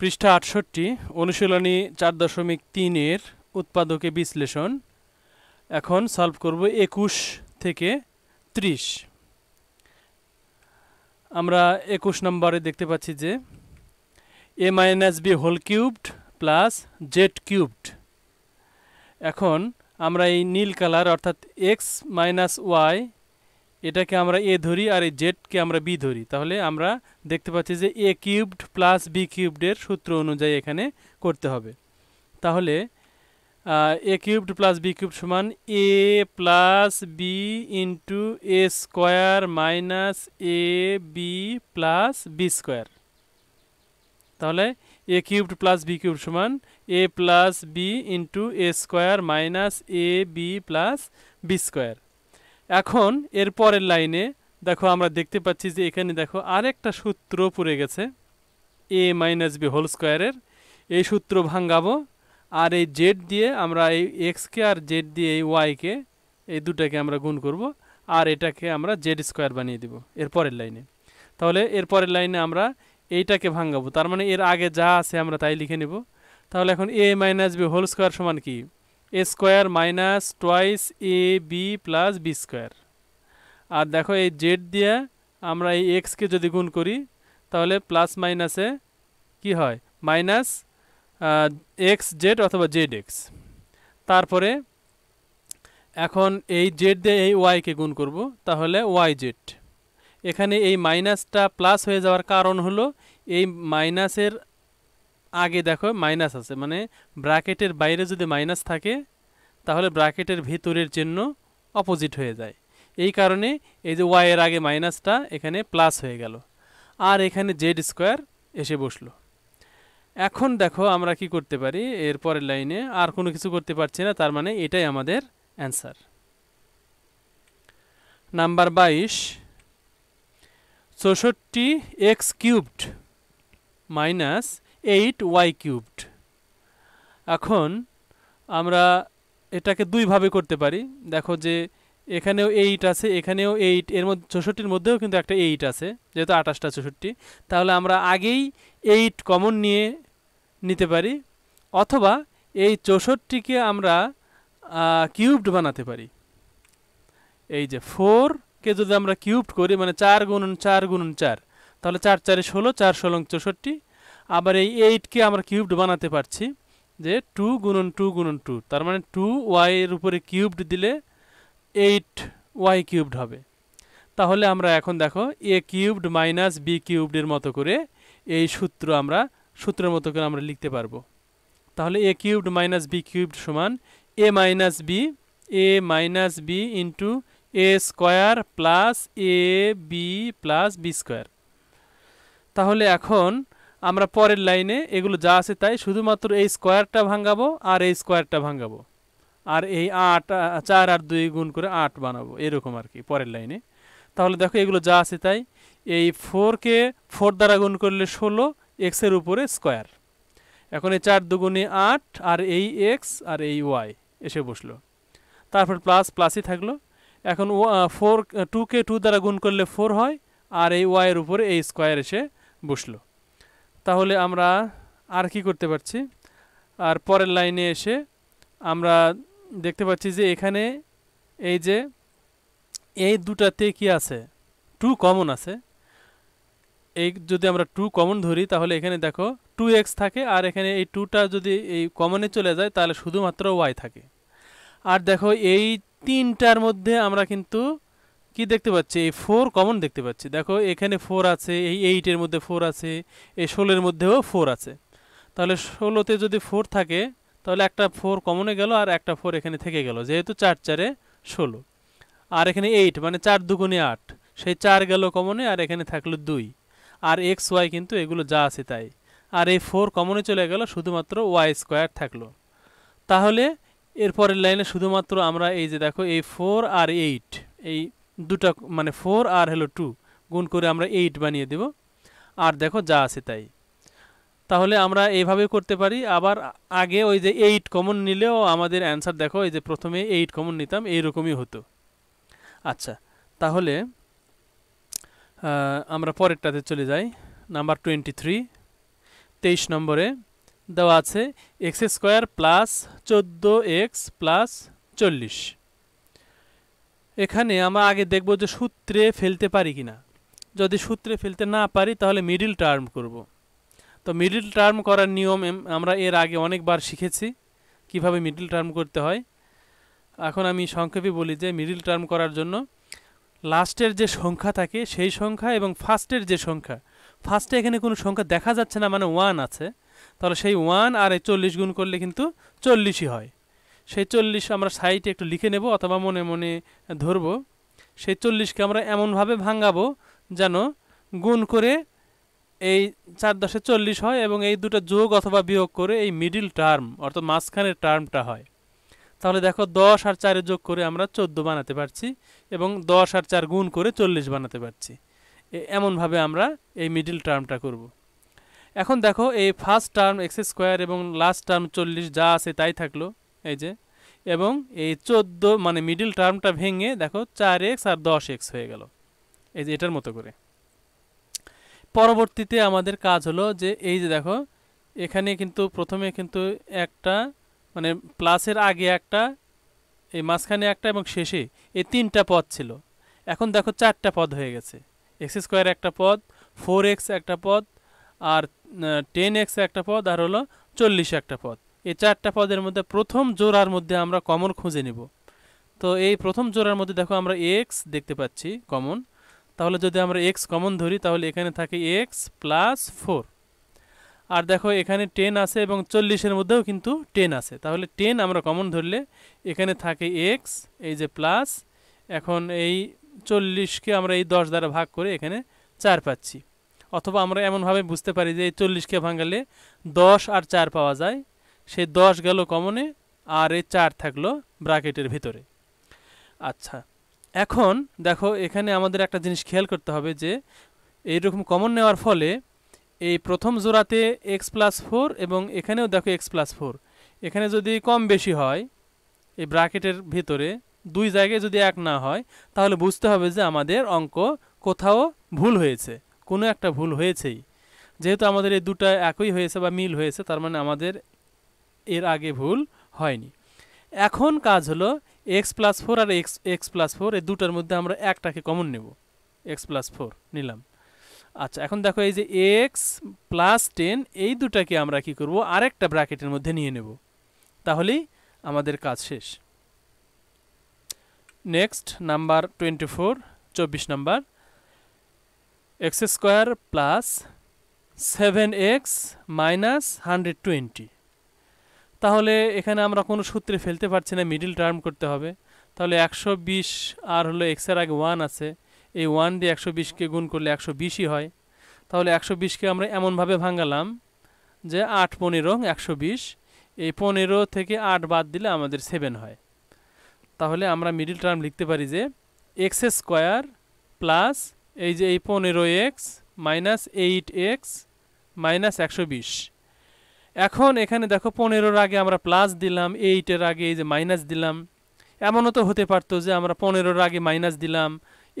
পৃষ্ঠা আটষট্টি অনুশীলনী চার দশমিক তিনের উৎপাদকে বিশ্লেষণ এখন সলভ করব একুশ থেকে ত্রিশ আমরা একুশ নম্বরে দেখতে পাচ্ছি যে A minus B whole cubed plus Z cubed এখন আমরা এই নীল কালার অর্থাৎ এক্স মাইনাস ওয়াই এটাকে আমরা এ ধরি আর এই জেডকে আমরা বি ধরি তাহলে আমরা দেখতে পাচ্ছি যে এ কিউবড প্লাস বি কিউবডের সূত্র অনুযায়ী এখানে করতে হবে তাহলে A cubed plus B cube সমান A plus B into A square minus A B plus B square তাহলে A cubed plus B cube সমান A plus B into A square minus A B plus B square এখন এর পরের লাইনে দেখো আমরা দেখতে পাচ্ছি যে এখানে দেখো আরেকটা সূত্র পড়ে গেছে এ মাইনাস বি হোল স্কোয়ারের এই সূত্র ভাঙ্গাবো আর এই জেড দিয়ে আমরা এই এক্সকে আর জেড দিয়ে এই ওয়াইকে এই দুটাকে আমরা গুণ করব আর এটাকে আমরা জেড স্কোয়ার বানিয়ে দেবো এর পরের লাইনে তাহলে এর পরের লাইনে আমরা এইটাকে ভাঙ্গাবো তার মানে এর আগে যা আছে আমরা তাই লিখে নেব তাহলে এখন A minus B whole square সমান কী A square minus twice A B plus B square আর দেখো এই জেড দিয়ে আমরা এই এক্সকে যদি গুণ করি তাহলে প্লাস মাইনাসে কি হয় মাইনাস এক্স জেড অথবা জেড এক্স তারপরে এখন এই জেড দিয়ে এই ওয়াইকে গুণ করব তাহলে ওয়াই জেড এখানে এই মাইনাসটা প্লাস হয়ে যাওয়ার কারণ হলো এই মাইনাসের আগে দেখো মাইনাস আছে মানে ব্র্যাকেটের বাইরে যদি মাইনাস থাকে তাহলে ব্র্যাকেটের ভিতরের চিহ্ন অপোজিট হয়ে যায় এই কারণে এই যে ওয়াইয়ের আগে মাইনাসটা এখানে প্লাস হয়ে গেল আর এখানে জেড স্কোয়ার এসে বসলো এখন দেখো আমরা কি করতে পারি এর পরের লাইনে আর কোনো কিছু করতে পারছি না তার মানে এটাই আমাদের অ্যান্সার নাম্বার বাইশ চৌষট্টি X cubed minus eight Y cubed এখন আমরা এটাকে দুইভাবে করতে পারি দেখো যে এখানেও এইট আছে এখানেও এইট এর মধ্যে চৌষট্টির মধ্যেও কিন্তু একটা এইট আছে যেহেতু আঠাশটা চৌষট্টি তাহলে আমরা আগেই এইট কমন নিয়ে নিতে পারি অথবা এই চৌষট্টিকে আমরা কিউবড বানাতে পারি এই যে ফোরকে যদি আমরা কিউবড করি মানে চার গুণন চার গুণন চার তাহলে চার চারে ষোলো চার ষোলো চৌষট্টি আবার এই এইটকে আমরা কিউবড বানাতে পারছি যে টু গুণন টু গুণন টু তার মানে টু ওয়াইয়ের উপরে কিউবড দিলে এইট ওয়াই কিউবড হবে তাহলে আমরা এখন দেখো এ কিউবড মাইনাস বি কিউবডের মতো করে এই সূত্র আমরা সূত্রের মতো করে আমরা লিখতে পারবো তাহলে A cubed minus B cubed সমান A minus B A minus B into A square plus A B plus B square তাহলে এখন আমরা পরের লাইনে এগুলো যা আছে তাই শুধুমাত্র এই স্কোয়ারটা ভাঙাবো আর এই স্কোয়ারটা ভাঙাবো আর এই আট চার আর দুই গুণ করে আট বানাবো এরকম আর কি পরের লাইনে তাহলে দেখো এগুলো যা আছে তাই এই ফোরকে ফোর দ্বারা গুণ করলে ষোলো এক্সের উপরে স্কোয়ার এখন এই চার দুগুণে আট আর এই এক্স আর এই ওয়াই এসে বসলো তারপর প্লাস প্লাসই থাকলো এখন ফোর টুকে টু দ্বারা গুণ করলে ফোর হয় আর এই ওয়াইয়ের উপরে এই স্কোয়ার এসে বসলো তাহলে আমরা আর কি করতে পারছি আর পরের লাইনে এসে আমরা দেখতে পাচ্ছি যে এখানে এই যে এই দুটাতে কি আছে টু কমন আছে এই যদি আমরা টু কমন ধরি তাহলে এখানে দেখো টু এক্স থাকে আর এখানে এই টুটা যদি এই কমনে চলে যায় তাহলে শুধুমাত্র ওয়াই থাকে আর দেখো এই তিনটার মধ্যে আমরা কিন্তু কি দেখতে পাচ্ছি এই ফোর কমন দেখতে পাচ্ছি দেখো এখানে ফোর আছে এই এইটের মধ্যে ফোর আছে এই ষোলোর মধ্যেও ফোর আছে তাহলে ষোলোতে যদি ফোর থাকে তাহলে একটা ফোর কমনে গেল আর একটা ফোর এখানে থেকে গেল যেহেতু চার চারে ষোলো আর এখানে এইট মানে চার দুগুণে আট সেই চার গেল কমনে আর এখানে থাকলো দুই আর এক্স ওয়াই কিন্তু এগুলো যা আছে তাই আর এই ফোর কমনে চলে গেল শুধুমাত্র ওয়াই স্কোয়ার থাকলো তাহলে এরপরের লাইনে শুধুমাত্র আমরা এই যে দেখো এই ফোর আর এইট এই দুটা মানে ফোর আর হলো টু গুণ করে আমরা এইট বানিয়ে দেব আর দেখো যা আছে তাই তাহলে আমরা এইভাবে করতে পারি আবার আগে ওই যে এইট কমন নিলেও আমাদের অ্যান্সার দেখো এই যে প্রথমে এইট কমন নিতাম এইরকমই হতো আচ্ছা তাহলে আমরা পরেরটাতে চলে যাই নাম্বার টোয়েন্টি থ্রি তেইশ নম্বরে দেওয়া আছে এক্স স্কোয়ার প্লাস চোদ্দো এক্স প্লাস চল্লিশ এখানে আমরা আগে দেখব যে সূত্রে ফেলতে পারি কি না যদি সূত্রে ফেলতে না পারি তাহলে মিডিল টার্ম করব। তো মিডিল টার্ম করার নিয়ম আমরা এর আগে অনেকবার শিখেছি কিভাবে মিডিল টার্ম করতে হয় এখন আমি সংক্ষেপে বলি যে মিডিল টার্ম করার জন্য লাস্টের যে সংখ্যা থাকে সেই সংখ্যা এবং ফার্স্টের যে সংখ্যা ফার্স্টে এখানে কোনো সংখ্যা দেখা যাচ্ছে না মানে ওয়ান আছে তাহলে সেই ওয়ান আর এই চল্লিশ গুণ করলে কিন্তু চল্লিশই হয় সেই চল্লিশ আমরা সাইটে একটু লিখে নেব অথবা মনে মনে ধরব সেই চল্লিশকে আমরা এমনভাবে ভাঙাবো যেন গুণ করে এই চার দশে চল্লিশ হয় এবং এই দুটো যোগ অথবা বিয়োগ করে এই মিডিল টার্ম অর্থাৎ মাঝখানের টার্মটা হয় তাহলে দেখো দশ আর চারে যোগ করে আমরা চোদ্দো বানাতে পারছি এবং দশ আর চার গুণ করে চল্লিশ বানাতে পারছি এমনভাবে আমরা এই মিডিল টার্মটা করব। এখন দেখো এই ফার্স্ট টার্ম এক্স স্কোয়ার এবং লাস্ট টার্ম চল্লিশ যা আছে তাই থাকলো এই যে এবং এই চোদ্দ মানে মিডিল টার্মটা ভেঙে দেখো চার এক্স আর দশ এক্স হয়ে গেল এই যে এটার মতো করে পরবর্তীতে আমাদের কাজ হলো যে এই যে দেখো এখানে কিন্তু প্রথমে কিন্তু একটা মানে প্লাসের আগে একটা এই মাঝখানে একটা এবং শেষে এই তিনটা পদ ছিল এখন দেখো চারটা পদ হয়ে গেছে এক্স স্কোয়ার একটা পদ ফোর এক্স একটা পদ আর টেন এক্স একটা পদ আর হলো চল্লিশ একটা পদ এই চারটা পদের মধ্যে প্রথম জোড়ার মধ্যে আমরা কমন খুঁজে নিব তো এই প্রথম জোড়ার মধ্যে দেখো আমরা এক্স দেখতে পাচ্ছি কমন তাহলে যদি আমরা এক্স কমন ধরি তাহলে এখানে থাকে এক্স প্লাস ফোর আর দেখো এখানে টেন আছে এবং চল্লিশের মধ্যেও কিন্তু টেন আছে তাহলে টেন আমরা কমন ধরলে এখানে থাকে এক্স এই যে প্লাস এখন এই চল্লিশকে আমরা এই দশ দ্বারা ভাগ করে এখানে চার পাচ্ছি অথবা আমরা এমনভাবে বুঝতে পারি যে এই চল্লিশকে ভাঙালে দশ আর চার পাওয়া যায় সে দশ গেল কমনে আর এ চার থাকলো ব্রাকেটের ভিতরে আচ্ছা এখন দেখো এখানে আমাদের একটা জিনিস খেয়াল করতে হবে যে এইরকম কমন নেওয়ার ফলে এই প্রথম জোড়াতে এক্স প্লাস ফোর এবং এখানেও দেখো এক্স প্লাস ফোর এখানে যদি কম বেশি হয় এই ব্র্যাকেটের ভিতরে দুই জায়গায় যদি এক না হয় তাহলে বুঝতে হবে যে আমাদের অঙ্ক কোথাও ভুল হয়েছে কোনো একটা ভুল হয়েছেই যেহেতু আমাদের এই দুটা একই হয়েছে বা মিল হয়েছে তার মানে আমাদের এর আগে ভুল হয়নি এখন কাজ হলো এক্স প্লাস ফোর আর এক্স এক্স প্লাস ফোর এই দুটার মধ্যে আমরা একটাকে কমন নেব এক্স প্লাস ফোর নিলাম আচ্ছা এখন দেখো এই যে এক্স প্লাস টেন এই দুটাকে আমরা কি করব আরেকটা ব্র্যাকেটের মধ্যে নিয়ে নেব তাহলেই আমাদের কাজ শেষ নেক্সট নাম্বার টোয়েন্টি ফোর চব্বিশ number X square plus seven X minus hundred twenty তাহলে এখানে আমরা কোনো সূত্রে ফেলতে পারছি না মিডিল টার্ম করতে হবে তাহলে একশো বিশ আর হলো এক্সের আগে ওয়ান আছে এই ওয়ান দিয়ে একশো বিশকে গুণ করলে একশো বিশই হয় তাহলে একশো বিশকে আমরা এমনভাবে ভাঙালাম যে আট পনেরো একশো বিশ এই পনেরো থেকে আট বাদ দিলে আমাদের সেভেন হয় তাহলে আমরা মিডিল টার্ম লিখতে পারি যে এক্স স্কোয়ার প্লাস এই যে এই পনেরো X minus eight X minus একশো বিশ এখন এখানে দেখো পনেরোর আগে আমরা প্লাস দিলাম এইটের আগে এই যে মাইনাস দিলাম এমনও তো হতে পারতো যে আমরা পনেরোর আগে মাইনাস দিলাম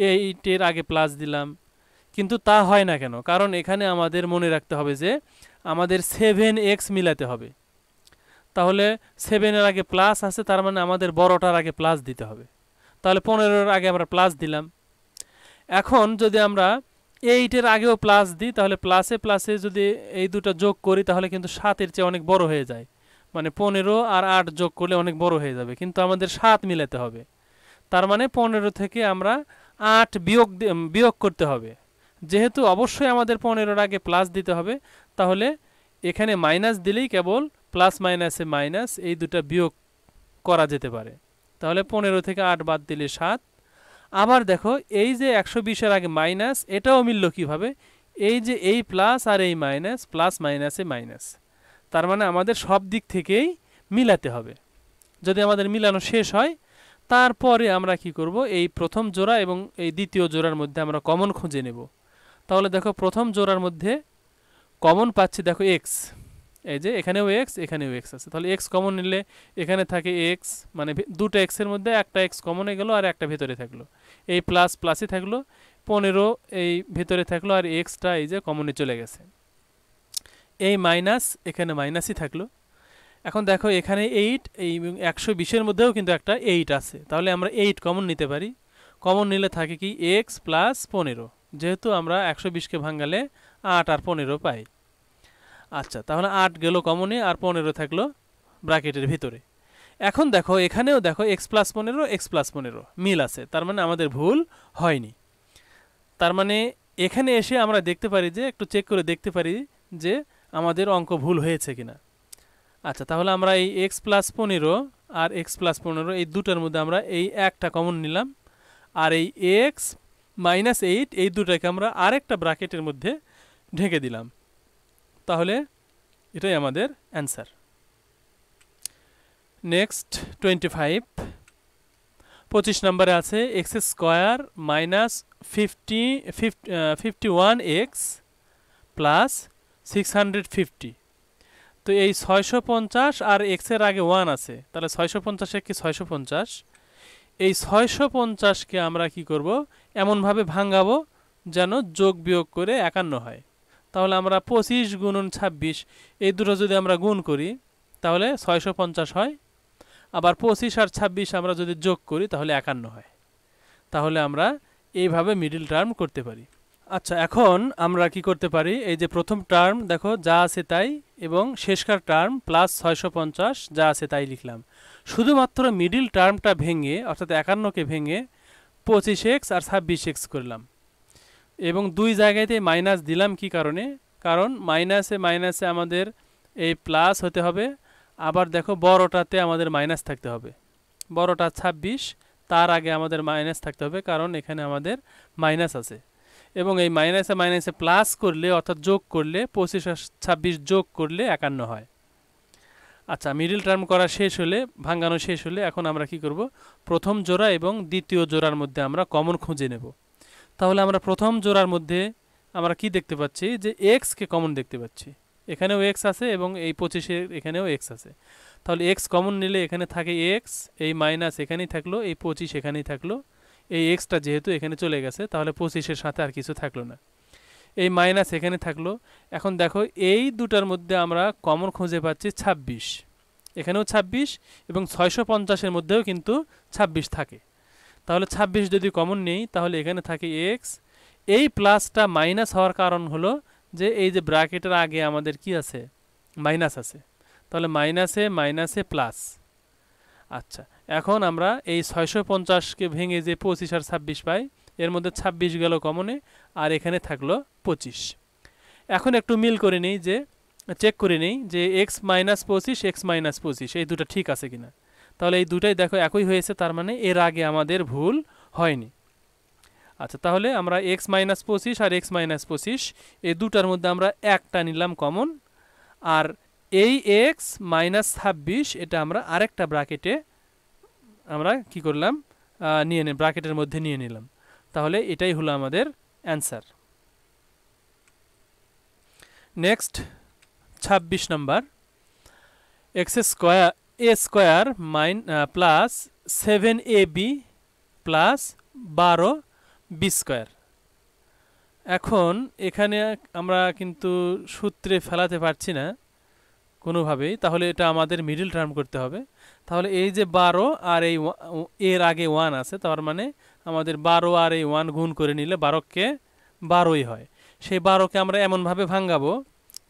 এইটের আগে প্লাস দিলাম কিন্তু তা হয় না কেন কারণ এখানে আমাদের মনে রাখতে হবে যে আমাদের সেভেন এক্স মিলাতে হবে তাহলে সেভেনের আগে প্লাস আছে তার মানে আমাদের বড়টার আগে প্লাস দিতে হবে তাহলে পনেরোর আগে আমরা প্লাস দিলাম এখন যদি আমরা এইটের আগেও প্লাস দিই তাহলে প্লাসে প্লাসে যদি এই দুটো যোগ করি তাহলে কিন্তু সাতের চেয়ে অনেক বড় হয়ে যায় মানে পনেরো আর আট যোগ করলে অনেক বড় হয়ে যাবে কিন্তু আমাদের সাত মিলাতে হবে তার মানে পনেরো থেকে আমরা আট বিয়োগ বিয়োগ করতে হবে যেহেতু অবশ্যই আমাদের পনেরোর আগে প্লাস দিতে হবে তাহলে এখানে মাইনাস দিলেই কেবল প্লাস মাইনাসে মাইনাস এই দুটা বিয়োগ করা যেতে পারে তাহলে পনেরো থেকে আট বাদ দিলে সাত আবার দেখো এই যে একশো বিশের আগে মাইনাস এটাও মিলল কীভাবে এই যে এই প্লাস আর এই মাইনাস প্লাস মাইনাসে মাইনাস তার মানে আমাদের সব দিক থেকেই মিলাতে হবে যদি আমাদের মিলানো শেষ হয় তারপরে আমরা কি করব এই প্রথম জোড়া এবং এই দ্বিতীয় জোড়ার মধ্যে আমরা কমন খুঁজে নেব তাহলে দেখো প্রথম জোড়ার মধ্যে কমন পাচ্ছি দেখো এক্স এই যে এখানেও এক্স এখানেও এক্স আছে তাহলে এক্স কমন নিলে এখানে থাকে এক্স মানে দুটো এক্সের মধ্যে একটা এক্স কমনে গেল আর একটা ভেতরে থাকলো এই প্লাস প্লাসই থাকলো পনেরো এই ভেতরে থাকলো আর এক্সটা এই যে কমনে চলে গেছে এই মাইনাস এখানে মাইনাসই থাকলো এখন দেখো এখানে এইট এই একশো বিশের মধ্যেও কিন্তু একটা এইট আছে তাহলে আমরা এইট কমন নিতে পারি কমন নিলে থাকে কি এক্স প্লাস পনেরো যেহেতু আমরা একশো বিশকে ভাঙ্গালে আট আর পনেরো পাই আচ্ছা তাহলে আট গেল কমনে আর পনেরো থাকলো ব্রাকেটের ভিতরে এখন দেখো এখানেও দেখো এক্স প্লাস পনেরো এক্স প্লাস পনেরো মিল আছে তার মানে আমাদের ভুল হয়নি তার মানে এখানে এসে আমরা দেখতে পারি যে একটু চেক করে দেখতে পারি যে আমাদের অঙ্ক ভুল হয়েছে কিনা আচ্ছা তাহলে আমরা এই এক্স প্লাস পনেরো আর এক্স প্লাস পনেরো এই দুটার মধ্যে আমরা এই একটা কমন নিলাম আর এই এক্স মাইনাস এইট এই দুটাকে আমরা আরেকটা ব্রাকেটের মধ্যে ঢেকে দিলাম তাহলে এটাই আমাদের অ্যান্সার নেক্সট টোয়েন্টি ফাইভ পঁচিশ নম্বরে আছে X square minus fifty fifty one X plus six hundred fifty তো এই ছয়শো পঞ্চাশ আর এক্সের আগে ওয়ান আছে তাহলে ছয়শো পঞ্চাশে কি ছয়শো পঞ্চাশ এই ছয়শো পঞ্চাশকে আমরা কি করব এমনভাবে ভাঙ্গাবো যেন যোগ বিয়োগ করে একান্ন হয় তাহলে আমরা পঁচিশ গুণন ছাব্বিশ এই দুটো যদি আমরা গুণ করি তাহলে ছয়শো পঞ্চাশ হয় আবার পঁচিশ আর ছাব্বিশ আমরা যদি যোগ করি তাহলে একান্ন হয় তাহলে আমরা এইভাবে মিডিল টার্ম করতে পারি আচ্ছা এখন আমরা কি করতে পারি এই যে প্রথম টার্ম দেখো যা আছে তাই এবং শেষকার টার্ম প্লাস ছয়শো পঞ্চাশ যা আছে তাই লিখলাম শুধুমাত্র মিডিল টার্মটা ভেঙে অর্থাৎ একান্নকে ভেঙে পঁচিশ এক্স আর ছাব্বিশ এক্স করলাম এবং দুই জায়গাতে মাইনাস দিলাম কি কারণে কারণ মাইনাসে মাইনাসে আমাদের এই প্লাস হতে হবে আবার দেখো বড়টাতে আমাদের মাইনাস থাকতে হবে বড়টা ২৬ তার আগে আমাদের মাইনাস থাকতে হবে কারণ এখানে আমাদের মাইনাস আছে এবং এই মাইনাসে মাইনাসে প্লাস করলে অর্থাৎ যোগ করলে পঁচিশ ছাব্বিশ যোগ করলে একান্ন হয় আচ্ছা মিডিল টার্ম করা শেষ হলে ভাঙ্গানো শেষ হলে এখন আমরা কি করব প্রথম জোড়া এবং দ্বিতীয় জোড়ার মধ্যে আমরা কমন খুঁজে নেব তাহলে আমরা প্রথম জোড়ার মধ্যে আমরা কি দেখতে পাচ্ছি যে এক্সকে কমন দেখতে পাচ্ছি এখানেও এক্স আছে এবং এই পঁচিশের এখানেও এক্স আছে তাহলে এক্স কমন নিলে এখানে থাকে এক্স এই মাইনাস এখানেই থাকলো এই পঁচিশ এখানেই থাকলো এই এক্সটা যেহেতু এখানে চলে গেছে তাহলে পঁচিশের সাথে আর কিছু থাকলো না এই মাইনাস এখানে থাকলো এখন দেখো এই দুটার মধ্যে আমরা কমন খুঁজে পাচ্ছি ২৬ এখানেও ২৬ এবং ছয়শো পঞ্চাশের মধ্যেও কিন্তু ২৬ থাকে তাহলে ২৬ যদি কমন নেই তাহলে এখানে থাকে এক্স এই প্লাসটা মাইনাস হওয়ার কারণ হলো যে এই যে ব্র্যাকেটের আগে আমাদের কি আছে মাইনাস আছে তাহলে মাইনাসে মাইনাসে প্লাস আচ্ছা এখন আমরা এই ছয়শো পঞ্চাশকে ভেঙে যে পঁচিশ আর ছাব্বিশ পাই এর মধ্যে ২৬ গেল কমনে আর এখানে থাকলো পঁচিশ এখন একটু মিল করে নিই যে চেক করে নিই যে এক্স মাইনাস পঁচিশ এক্স মাইনাস পঁচিশ এই দুটো ঠিক আছে কিনা তাহলে এই দুটাই দেখো একই হয়েছে তার মানে এর আগে আমাদের ভুল হয়নি আচ্ছা তাহলে আমরা এক্স মাইনাস পঁচিশ আর এক্স মাইনাস পঁচিশ এই দুটার মধ্যে আমরা একটা নিলাম কমন আর এই এক্স মাইনাস ছাব্বিশ এটা আমরা আরেকটা ব্রাকেটে আমরা কি করলাম নিয়ে নি ব্রাকেটের মধ্যে নিয়ে নিলাম তাহলে এটাই হলো আমাদের অ্যান্সার নেক্সট ছাব্বিশ নম্বর X square A square minus plus seven A B plus বারো বি স্কোয়ার এখন এখানে আমরা কিন্তু সূত্রে ফেলাতে পারছি না কোনোভাবেই তাহলে এটা আমাদের মিডিল টার্ম করতে হবে তাহলে এই যে বারো আর এই এর আগে ওয়ান আছে তার মানে আমাদের বারো আর এই ওয়ান গুণ করে নিলে বারোকে বারোই হয় সেই বারোকে আমরা এমনভাবে ভাঙ্গাবো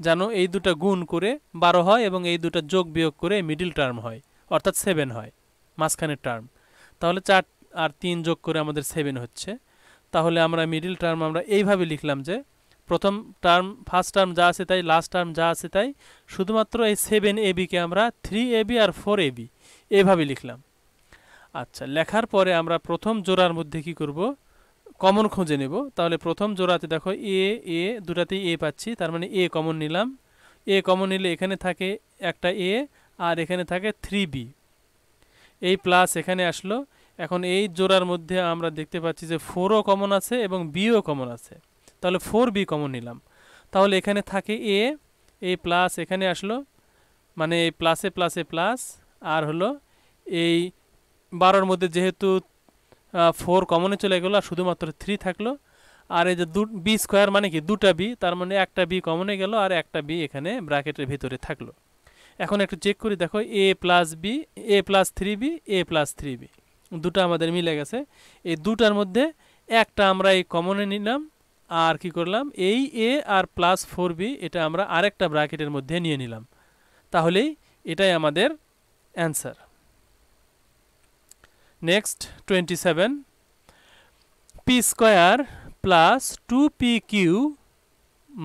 যেন এই দুটা গুণ করে বারো হয় এবং এই দুটা যোগ বিয়োগ করে মিডিল টার্ম হয় অর্থাৎ সেভেন হয় মাঝখানের টার্ম তাহলে চার আর তিন যোগ করে আমাদের সেভেন হচ্ছে তাহলে আমরা মিডিল টার্ম আমরা এইভাবে লিখলাম যে প্রথম টার্ম ফার্স্ট টার্ম যা আছে তাই লাস্ট টার্ম যা আছে তাই শুধুমাত্র এই সেভেন এবিকে আমরা থ্রি এবি আর ফোর এবি এভাবে লিখলাম আচ্ছা লেখার পরে আমরা প্রথম জোড়ার মধ্যে কি করব কমন খুঁজে নেব তাহলে প্রথম জোড়াতে দেখো এ এ দুটাতেই এ পাচ্ছি তার মানে এ কমন নিলাম এ কমন নিলে এখানে থাকে একটা এ আর এখানে থাকে থ্রি বি এই প্লাস এখানে আসলো এখন এই জোড়ার মধ্যে আমরা দেখতে পাচ্ছি যে ফোরও কমন আছে এবং বিও কমন আছে তাহলে ফোর বি কমন নিলাম তাহলে এখানে থাকে এ এই প্লাস এখানে আসলো মানে এই প্লাসে প্লাসে প্লাস আর হলো এই বারোর মধ্যে যেহেতু ফোর কমনে চলে গেলো আর শুধুমাত্র থ্রি থাকলো আর এই যে দু বি স্কোয়ার মানে কি দুটা বি তার মানে একটা বি কমনে গেল আর একটা বি এখানে ব্র্যাকেটের ভিতরে থাকলো এখন একটু চেক করি দেখো A plus B A plus three B A plus three B দুটো আমাদের মিলে গেছে এই দুটার মধ্যে একটা আমরা এই কমনে নিলাম আর কি করলাম এই এ আর প্লাস ফোর বি এটা আমরা আরেকটা ব্র্যাকেটের মধ্যে নিয়ে নিলাম তাহলেই এটাই আমাদের answer next twenty seven P square plus two P Q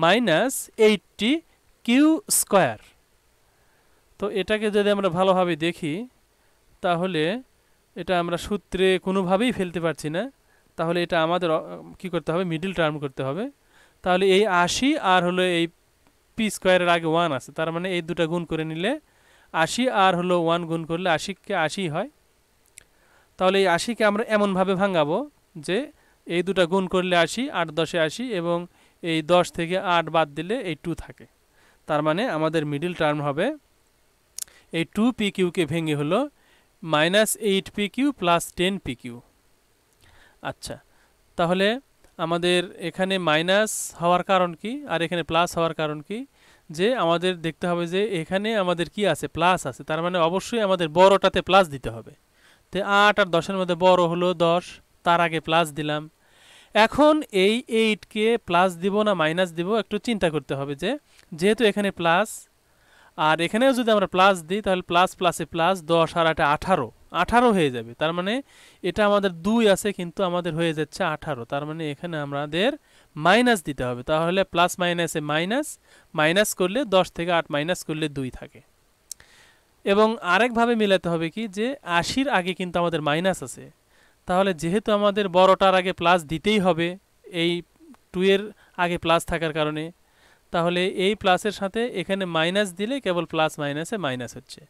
minus eighty Q square তো এটাকে যদি আমরা ভালোভাবে দেখি তাহলে এটা আমরা সূত্রে কোনোভাবেই ফেলতে পারছি না তাহলে এটা আমাদের কি করতে হবে মিডিল টার্ম করতে হবে তাহলে এই আশি আর হলো এই পি স্কোয়ারের আগে ওয়ান আছে তার মানে এই দুটা গুণ করে নিলে আশি আর হলো ওয়ান গুণ করলে আশিকে আশি হয় তাহলে এই আশিকে আমরা এমনভাবে ভাঙাবো যে এই দুটা গুণ করলে আসি আট দশে আসি এবং এই দশ থেকে আট বাদ দিলে এই টু থাকে তার মানে আমাদের মিডিল টার্ম হবে এই টু পি কিউকে ভেঙে হলো minus eight P Q plus ten P Q আচ্ছা তাহলে আমাদের এখানে মাইনাস হওয়ার কারণ কি আর এখানে প্লাস হওয়ার কারণ কি যে আমাদের দেখতে হবে যে এখানে আমাদের কি আছে প্লাস আছে তার মানে অবশ্যই আমাদের বড়টাতে প্লাস দিতে হবে তো আট আর দশের মধ্যে বড় হলো দশ তার আগে প্লাস দিলাম এখন এই এইটকে প্লাস দিব না মাইনাস দিব একটু চিন্তা করতে হবে যে যেহেতু এখানে প্লাস আর এখানেও যদি আমরা প্লাস দিই তাহলে প্লাস প্লাসে প্লাস দশ আর আটে আঠারো আঠারো হয়ে যাবে তার মানে এটা আমাদের দুই আছে কিন্তু আমাদের হয়ে যাচ্ছে আঠারো তার মানে এখানে আমাদের মাইনাস দিতে হবে তাহলে প্লাস মাইনাসে মাইনাস মাইনাস করলে দশ থেকে আট মাইনাস করলে দুই থাকে এবং আরেকভাবে মিলাতে হবে কি যে আশির আগে কিন্তু আমাদের মাইনাস আছে তাহলে যেহেতু আমাদের বড়টার আগে প্লাস দিতেই হবে এই টুয়ের আগে প্লাস থাকার কারণে তাহলে এই প্লাসের সাথে এখানে মাইনাস দিলে কেবল প্লাস মাইনাসে মাইনাস হচ্ছে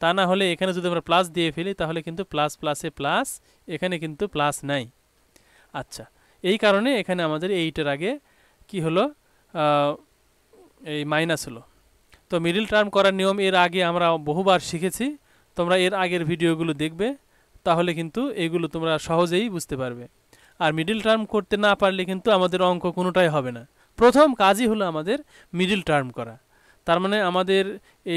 তা না হলে এখানে যদি আমরা প্লাস দিয়ে ফেলি তাহলে কিন্তু প্লাস প্লাসে প্লাস এখানে কিন্তু প্লাস নাই আচ্ছা এই কারণে এখানে আমাদের এইটার আগে কি হলো এই মাইনাস হলো তো মিডিল টার্ম করার নিয়ম এর আগে আমরা বহুবার শিখেছি তোমরা এর আগের ভিডিওগুলো দেখবে তাহলে কিন্তু এগুলো তোমরা সহজেই বুঝতে পারবে আর মিডিল টার্ম করতে না পারলে কিন্তু আমাদের অঙ্ক কোনোটাই হবে না প্রথম কাজই হলো আমাদের মিডিল টার্ম করা তার মানে আমাদের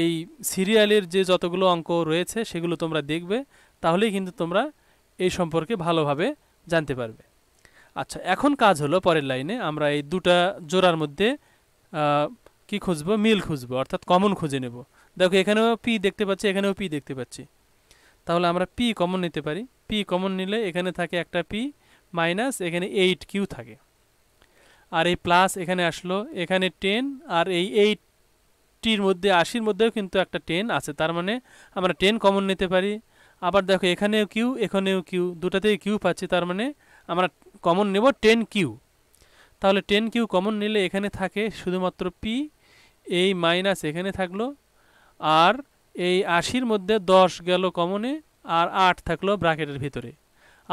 এই সিরিয়ালের যে যতগুলো অঙ্ক রয়েছে সেগুলো তোমরা দেখবে তাহলেই কিন্তু তোমরা এই সম্পর্কে ভালোভাবে জানতে পারবে আচ্ছা এখন কাজ হলো পরের লাইনে আমরা এই দুটা জোড়ার মধ্যে কি খুঁজবো মিল খুঁজবো অর্থাৎ কমন খুঁজে নেব দেখো এখানেও পি দেখতে পাচ্ছি এখানেও পি দেখতে পাচ্ছি তাহলে আমরা পি কমন নিতে পারি পি কমন নিলে এখানে থাকে একটা পি মাইনাস এখানে এইট কিউ থাকে আর এই প্লাস এখানে আসলো এখানে টেন আর এই এইটটির মধ্যে আশির মধ্যেও কিন্তু একটা টেন আছে তার মানে আমরা টেন কমন নিতে পারি আবার দেখো এখানেও কিউ এখানেও কিউ দুটাতেই কিউ পাচ্ছি তার মানে আমরা কমন নেব টেন কিউ তাহলে টেন কিউ কমন নিলে এখানে থাকে শুধুমাত্র পি এই মাইনাস এখানে থাকলো আর এই আশির মধ্যে দশ গেল কমনে আর আট থাকলো ব্র্যাকেটের ভিতরে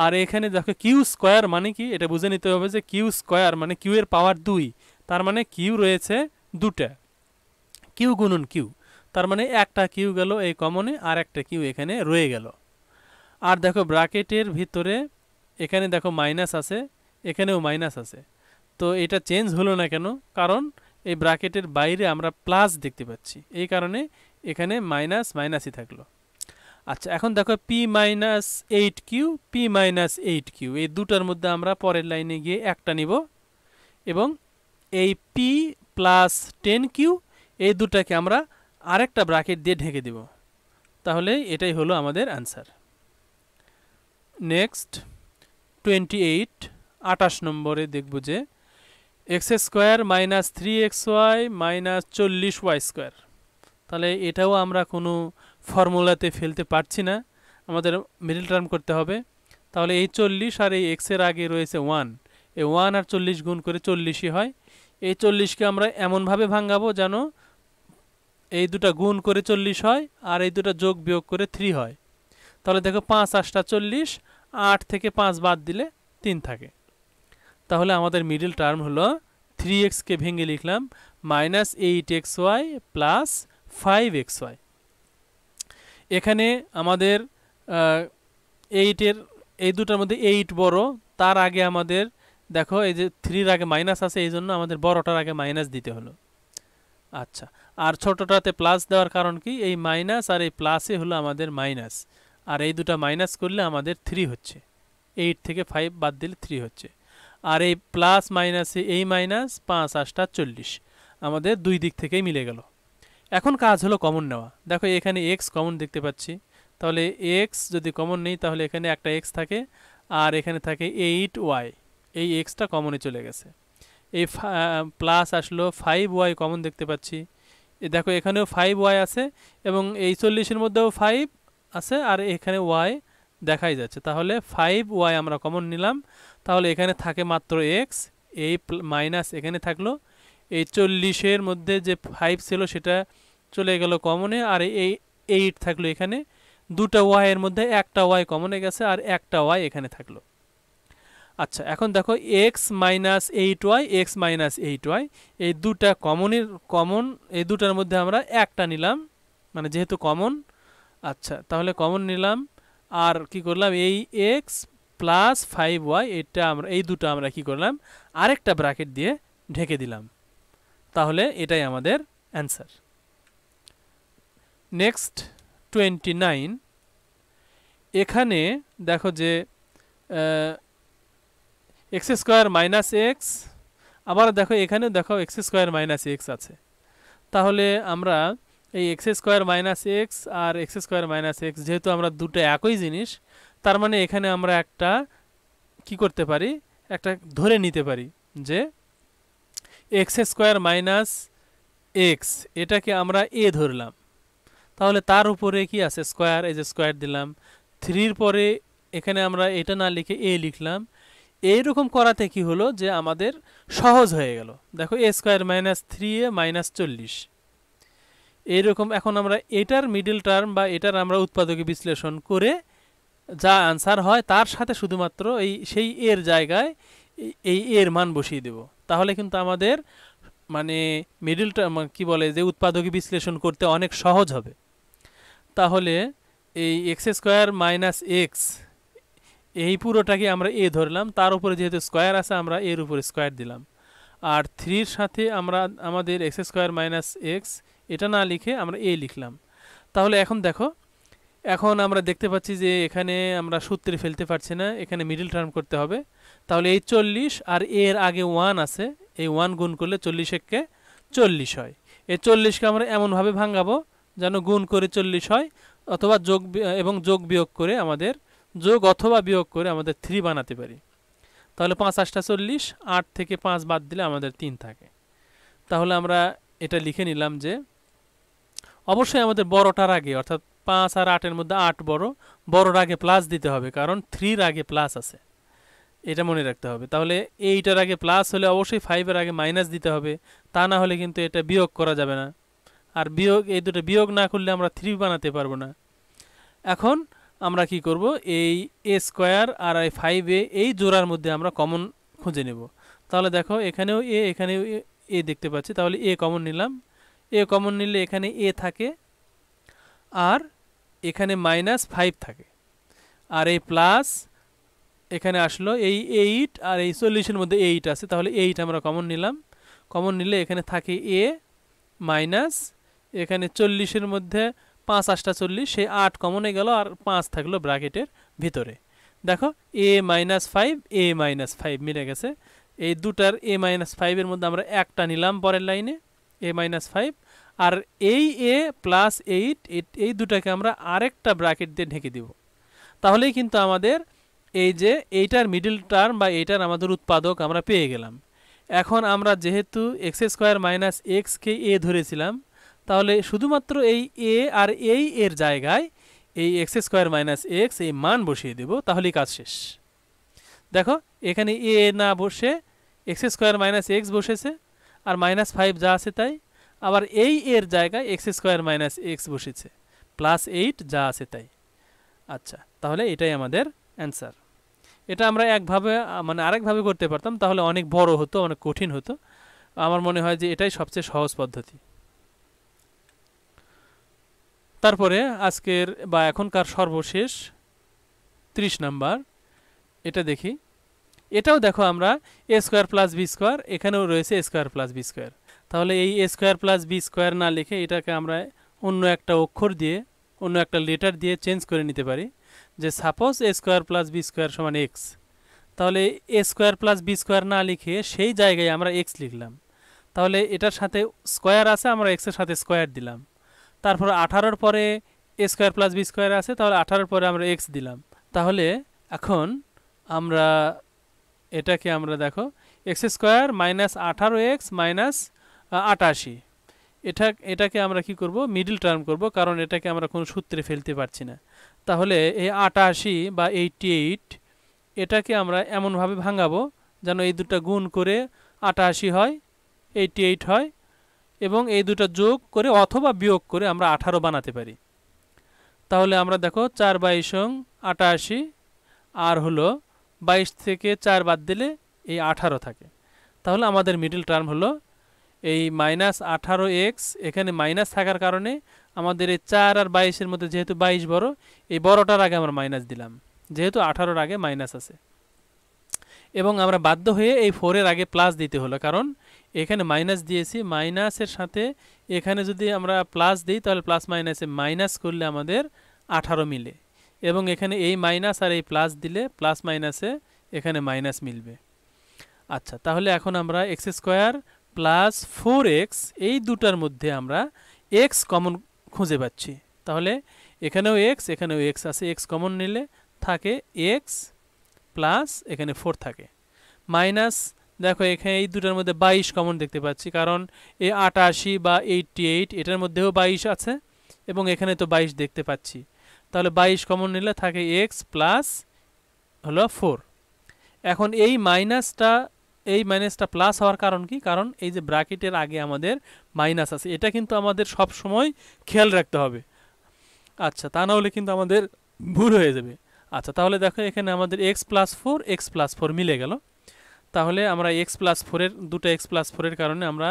আর এখানে দেখো কিউ স্কোয়ার মানে কি এটা বুঝে নিতে হবে যে কিউ স্কোয়ার মানে কিউ এর পাওয়ার দুই তার মানে কিউ রয়েছে দুটা কিউ গুনুন কিউ তার মানে একটা কিউ গেল এই কমনে আর একটা কিউ এখানে রয়ে গেল আর দেখো ব্র্যাকেটের ভিতরে এখানে দেখো মাইনাস আছে এখানেও মাইনাস আছে তো এটা চেঞ্জ হলো না কেন কারণ এই ব্রাকেটের বাইরে আমরা প্লাস দেখতে পাচ্ছি এই কারণে এখানে মাইনাস মাইনাসই থাকলো আচ্ছা এখন দেখো p minus eight q p minus eight q এই দুটার মধ্যে আমরা পরের লাইনে গিয়ে একটা নিব এবং এই পি প্লাস টেন কিউ এই দুটাকে আমরা আরেকটা ব্রাকেট দিয়ে ঢেকে দেব তাহলে এটাই হলো আমাদের অ্যান্সার নেক্সট টোয়েন্টি এইট আটাশ নম্বরে দেখব যে x square minus three x y minus চল্লিশ ওয়াই স্কোয়ার তাহলে এটাও আমরা কোনো ফর্মুলাতে ফেলতে পারছি না আমাদের মিডিল টার্ম করতে হবে তাহলে এই চল্লিশ আর এই এক্সের আগে রয়েছে ওয়ান এই ওয়ান আর চল্লিশ গুণ করে চল্লিশই হয় এই চল্লিশকে আমরা এমনভাবে ভাঙ্গাবো যেন এই দুটা গুণ করে চল্লিশ হয় আর এই দুটা যোগ বিয়োগ করে থ্রি হয় তাহলে দেখো পাঁচ আটটা চল্লিশ আট থেকে পাঁচ বাদ দিলে তিন থাকে তাহলে আমাদের মিডিল টার্ম হলো থ্রি এক্সকে ভেঙে লিখলাম minus eight x y plus five x y এখানে আমাদের এইটের এই দুটার মধ্যে এইট বড় তার আগে আমাদের দেখো এই যে থ্রির আগে মাইনাস আছে এই জন্য আমাদের বড়টার আগে মাইনাস দিতে হলো আচ্ছা আর ছোটোটাতে প্লাস দেওয়ার কারণ কি এই মাইনাস আর এই প্লাসে হলো আমাদের মাইনাস আর এই দুটা মাইনাস করলে আমাদের থ্রি হচ্ছে এইট থেকে ফাইভ বাদ দিলে থ্রি হচ্ছে আর এই প্লাস মাইনাস এই মাইনাস পাঁচ আটটা চল্লিশ আমাদের দুই দিক থেকেই মিলে গেল এখন কাজ হলো কমন নেওয়া দেখো এখানে এক্স কমন দেখতে পাচ্ছি তাহলে এক্স যদি কমন নেই তাহলে এখানে একটা এক্স থাকে আর এখানে থাকে এইট ওয়াই এই এক্সটা কমনে চলে গেছে এই প্লাস আসলো ফাইভ ওয়াই কমন দেখতে পাচ্ছি দেখো এখানেও ফাইভ ওয়াই আছে এবং এই চল্লিশের মধ্যেও ফাইভ আছে আর এখানে ওয়াই দেখাই যাচ্ছে তাহলে ফাইভ ওয়াই আমরা কমন নিলাম তাহলে এখানে থাকে মাত্র এক্স এই মাইনাস এখানে থাকলো এই চল্লিশের মধ্যে যে ফাইভ ছিল সেটা চলে গেল কমনে আর এই এইট থাকলো এখানে দুটা ওয়াইয়ের মধ্যে একটা ওয়াই কমনে গেছে আর একটা ওয়াই এখানে থাকলো আচ্ছা এখন দেখো x minus eight y x minus eight y এই দুটা কমনের কমন এই দুটার মধ্যে আমরা একটা নিলাম মানে যেহেতু কমন আচ্ছা তাহলে কমন নিলাম আর কি করলাম এই এক্স প্লাস ফাইভ ওয়াই এটা আমরা এই দুটো আমরা কি করলাম আরেকটা ব্র্যাকেট দিয়ে ঢেকে দিলাম তাহলে এটাই আমাদের অ্যান্সার নেক্সট টোয়েন্টি নাইন এখানে দেখো যে এক্স স্কোয়ার মাইনাস এক্স আবার দেখো এখানে দেখো এক্স স্কোয়ার মাইনাস এক্স আছে তাহলে আমরা এই এক্স স্কোয়ার মাইনাস এক্স আর এক্স স্কোয়ার মাইনাস এক্স যেহেতু আমরা দুটো একই জিনিস তার মানে এখানে আমরা একটা কি করতে পারি একটা ধরে নিতে পারি যে এক্স স্কোয়ার মাইনাস এক্স এটাকে আমরা এ ধরলাম তাহলে তার উপরে কি আছে স্কোয়ার এই যে স্কোয়ার দিলাম থ্রির পরে এখানে আমরা এটা না লিখে এ লিখলাম এইরকম করাতে কি হলো যে আমাদের সহজ হয়ে গেল দেখো a square minus three a minus চল্লিশ এইরকম এখন আমরা এটার মিডিল টার্ম বা এটার আমরা উৎপাদকে বিশ্লেষণ করে যা আনসার হয় তার সাথে শুধুমাত্র এই সেই এর জায়গায় এই এর মান বসিয়ে দেব তাহলে কিন্তু আমাদের মানে মিডিল মানে টার্ম কি বলে যে উৎপাদকী বিশ্লেষণ করতে অনেক সহজ হবে তাহলে এই এক্স স্কোয়ার মাইনাস এক্স এই পুরোটাকে আমরা এ ধরলাম তার উপরে যেহেতু স্কোয়ার আছে আমরা এর উপরে স্কোয়ার দিলাম আর থ্রির সাথে আমরা আমাদের এক্স স্কোয়ার মাইনাস এক্স এটা না লিখে আমরা এ লিখলাম তাহলে এখন দেখো এখন আমরা দেখতে পাচ্ছি যে এখানে আমরা সূত্রে ফেলতে পারছি না এখানে মিডিল টার্ম করতে হবে তাহলে এই চল্লিশ আর এর আগে ওয়ান আছে এই ওয়ান গুণ করলে চল্লিশ এককে চল্লিশ হয় এই চল্লিশকে আমরা এমনভাবে ভাঙাবো যেন গুণ করে চল্লিশ হয় অথবা যোগ এবং যোগ বিয়োগ করে আমাদের যোগ অথবা বিয়োগ করে আমাদের থ্রি বানাতে পারি তাহলে পাঁচ আটটা চল্লিশ আট থেকে পাঁচ বাদ দিলে আমাদের তিন থাকে তাহলে আমরা এটা লিখে নিলাম যে অবশ্যই আমাদের বড়টার আগে অর্থাৎ পাঁচ আর আটের মধ্যে আট বড় বড়োর আগে প্লাস দিতে হবে কারণ থ্রির আগে প্লাস আছে এটা মনে রাখতে হবে তাহলে এইটার আগে প্লাস হলে অবশ্যই ফাইভের আগে মাইনাস দিতে হবে তা না হলে কিন্তু এটা বিয়োগ করা যাবে না আর বিয়োগ এই দুটো বিয়োগ না করলে আমরা থ্রি বানাতে পারবো না এখন আমরা কি করব এই এ স্কোয়ার আর আই ফাইভ এ এই জোড়ার মধ্যে আমরা কমন খুঁজে নেব তাহলে দেখো এখানেও এ এখানেও এ দেখতে পাচ্ছি তাহলে এ কমন নিলাম এ কমন নিলে এখানে এ থাকে আর এখানে মাইনাস ফাইভ থাকে আর এই প্লাস এখানে আসলো এই এইট আর এই চল্লিশের মধ্যে এইট আছে তাহলে এইট আমরা কমন নিলাম কমন নিলে এখানে থাকে এ মাইনাস এখানে চল্লিশের মধ্যে পাঁচ আটটা চল্লিশ সেই আট কমনে গেল আর পাঁচ থাকলো ব্র্যাকেটের ভিতরে দেখো a minus five a minus five মিলে গেছে এই দুটার এ মাইনাস ফাইভের মধ্যে আমরা একটা নিলাম পরের লাইনে এ মাইনাস ফাইভ আর এই এ প্লাস এইট এই দুটাকে আমরা আরেকটা ব্র্যাকেট দিয়ে ঢেকে দিব তাহলেই কিন্তু আমাদের এই যে এইটার মিডিল টার্ম বা এইটার আমাদের উৎপাদক আমরা পেয়ে গেলাম এখন আমরা যেহেতু এক্স স্কোয়ার মাইনাস এক্সকে এ ধরেছিলাম তাহলে শুধুমাত্র এই এ আর এই এর জায়গায় এই এক্স স্কোয়ার মাইনাস এক্স এই মান বসিয়ে দেব তাহলেই কাজ শেষ দেখো এখানে এ না বসে এক্স স্কোয়ার মাইনাস এক্স বসেছে আর মাইনাস ফাইভ যা আছে তাই আবার এই এর জায়গায় এক্স স্কোয়ার মাইনাস এক্স বসেছে প্লাস এইট যা আছে তাই আচ্ছা তাহলে এটাই আমাদের অ্যান্সার এটা আমরা একভাবে মানে আরেকভাবে করতে পারতাম তাহলে অনেক বড় হতো অনেক কঠিন হতো আমার মনে হয় যে এটাই সবচেয়ে সহজ পদ্ধতি তারপরে আজকের বা এখনকার সর্বশেষ ত্রিশ নাম্বার এটা দেখি এটাও দেখো আমরা a square plus B square এখানেও রয়েছে স্কোয়ার প্লাস বি স্কোয়ার তাহলে এই a square plus B square না লিখে এটাকে আমরা অন্য একটা অক্ষর দিয়ে অন্য একটা লেটার দিয়ে চেঞ্জ করে নিতে পারি যে suppose a square plus B square সমান এক্স তাহলে a square plus B square না লিখে সেই জায়গায় আমরা এক্স লিখলাম তাহলে এটার সাথে স্কোয়ার আছে আমরা এক্সের সাথে স্কোয়ার দিলাম তারপর আঠারোর পরে a square plus B square আছে তাহলে আঠারোর পরে আমরা এক্স দিলাম তাহলে এখন আমরা এটাকে আমরা দেখো এক্স স্কোয়ার মাইনাস আঠারো এক্স মাইনাস আটাশি এটা এটাকে আমরা কি করব মিডিল টার্ম করব কারণ এটাকে আমরা কোনো সূত্রে ফেলতে পারছি না তাহলে এই আটাশি বা এইটি এইট এটাকে আমরা এমনভাবে ভাঙাবো যেন এই দুটা গুণ করে আটাশি হয় এইটি এইট হয় এবং এই দুটা যোগ করে অথবা বিয়োগ করে আমরা আঠারো বানাতে পারি তাহলে আমরা দেখো চার বাইশ আটাশি আর হলো বাইশ থেকে চার বাদ দিলে এই আঠারো থাকে তাহলে আমাদের মিডল টার্ম হলো এই মাইনাস আঠারো এক্স এখানে মাইনাস থাকার কারণে আমাদের এই চার আর বাইশের মধ্যে যেহেতু বাইশ বড় এই বড়টার আগে আমরা মাইনাস দিলাম যেহেতু আঠারোর আগে মাইনাস আছে এবং আমরা বাধ্য হয়ে এই ফোরের আগে প্লাস দিতে হলো কারণ এখানে মাইনাস দিয়েছি মাইনাসের সাথে এখানে যদি আমরা প্লাস দিই তাহলে প্লাস মাইনাসে মাইনাস করলে আমাদের আঠারো মিলে এবং এখানে এই মাইনাস আর এই প্লাস দিলে প্লাস মাইনাসে এখানে মাইনাস মিলবে আচ্ছা তাহলে এখন আমরা x square plus four x এই দুটার মধ্যে আমরা এক্স কমন খুঁজে পাচ্ছি তাহলে এখানেও এক্স এখানেও এক্স আছে এক্স কমন নিলে থাকে এক্স প্লাস এখানে ফোর থাকে মাইনাস দেখো এখানে এই দুটার মধ্যে বাইশ কমন দেখতে পাচ্ছি কারণ এই আটাশি বা এইটটি এইট এটার মধ্যেও বাইশ আছে এবং এখানে তো বাইশ দেখতে পাচ্ছি তাহলে বাইশ কমন নিলে থাকে এক্স প্লাস হলো ফোর এখন এই মাইনাসটা এই মাইনাসটা প্লাস হওয়ার কারণ কি কারণ এই যে ব্র্যাকেটের আগে আমাদের মাইনাস আছে এটা কিন্তু আমাদের সব সময় খেয়াল রাখতে হবে আচ্ছা তা না হলে কিন্তু আমাদের ভুল হয়ে যাবে আচ্ছা তাহলে দেখো এখানে আমাদের x plus four x plus four মিলে গেল তাহলে আমরা এক্স প্লাস ফোরের দুটো এক্স প্লাস ফোরের কারণে আমরা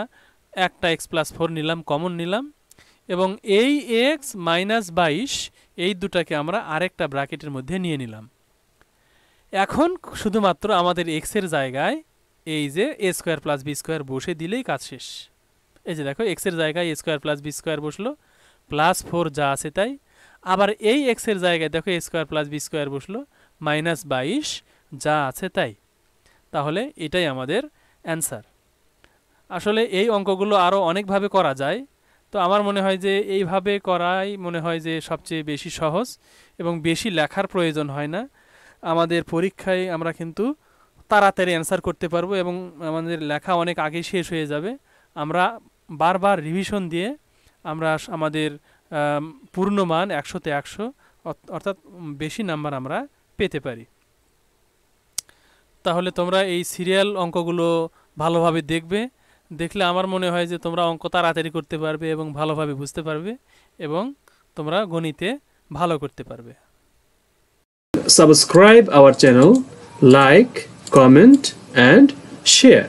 একটা এক্স প্লাস ফোর নিলাম কমন নিলাম এবং এই এক্স মাইনাস বাইশ এই দুটাকে আমরা আরেকটা ব্র্যাকেটের মধ্যে নিয়ে নিলাম এখন শুধুমাত্র আমাদের এক্সের জায়গায় এই যে a square plus B square বসে দিলেই কাজ শেষ এই যে দেখো এক্সের জায়গায় a square plus B square বসলো প্লাস ফোর যা আছে তাই আবার এই এক্সের জায়গায় দেখো a square plus B square বসলো মাইনাস বাইশ যা আছে তাই তাহলে এটাই আমাদের অ্যান্সার আসলে এই অঙ্কগুলো আরও অনেকভাবে করা যায় তো আমার মনে হয় যে এইভাবে করাই মনে হয় যে সবচেয়ে বেশি সহজ এবং বেশি লেখার প্রয়োজন হয় না আমাদের পরীক্ষায় আমরা কিন্তু তাড়াতাড়ি অ্যান্সার করতে পারবো এবং আমাদের লেখা অনেক আগে শেষ হয়ে যাবে আমরা বারবার রিভিশন দিয়ে আমরা আমাদের পূর্ণ মান একশোতে একশো অর্থাৎ বেশি নাম্বার আমরা পেতে পারি তাহলে তোমরা এই সিরিয়াল অঙ্কগুলো ভালোভাবে দেখবে দেখলে আমার মনে হয় যে তোমরা অঙ্ক তাড়াতাড়ি করতে পারবে এবং ভালোভাবে বুঝতে পারবে এবং তোমরা গণিতে ভালো করতে পারবে subscribe our channel like comment and share